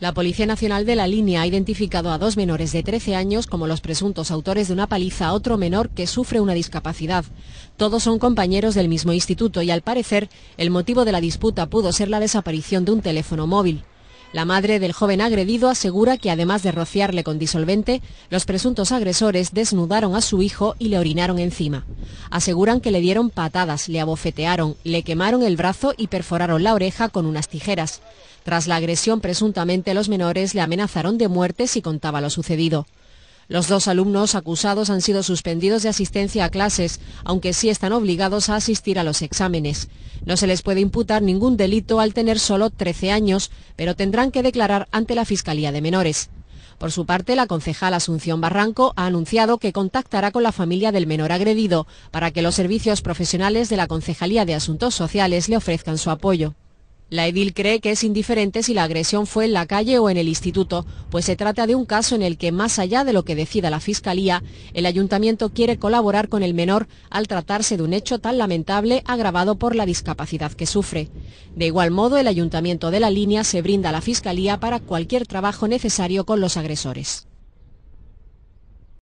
La Policía Nacional de la Línea ha identificado a dos menores de 13 años como los presuntos autores de una paliza a otro menor que sufre una discapacidad. Todos son compañeros del mismo instituto y al parecer el motivo de la disputa pudo ser la desaparición de un teléfono móvil. La madre del joven agredido asegura que además de rociarle con disolvente, los presuntos agresores desnudaron a su hijo y le orinaron encima. Aseguran que le dieron patadas, le abofetearon, le quemaron el brazo y perforaron la oreja con unas tijeras. Tras la agresión, presuntamente los menores le amenazaron de muerte si contaba lo sucedido. Los dos alumnos acusados han sido suspendidos de asistencia a clases, aunque sí están obligados a asistir a los exámenes. No se les puede imputar ningún delito al tener solo 13 años, pero tendrán que declarar ante la Fiscalía de Menores. Por su parte, la concejal Asunción Barranco ha anunciado que contactará con la familia del menor agredido para que los servicios profesionales de la Concejalía de Asuntos Sociales le ofrezcan su apoyo. La edil cree que es indiferente si la agresión fue en la calle o en el instituto, pues se trata de un caso en el que, más allá de lo que decida la Fiscalía, el ayuntamiento quiere colaborar con el menor al tratarse de un hecho tan lamentable agravado por la discapacidad que sufre. De igual modo, el ayuntamiento de la línea se brinda a la Fiscalía para cualquier trabajo necesario con los agresores.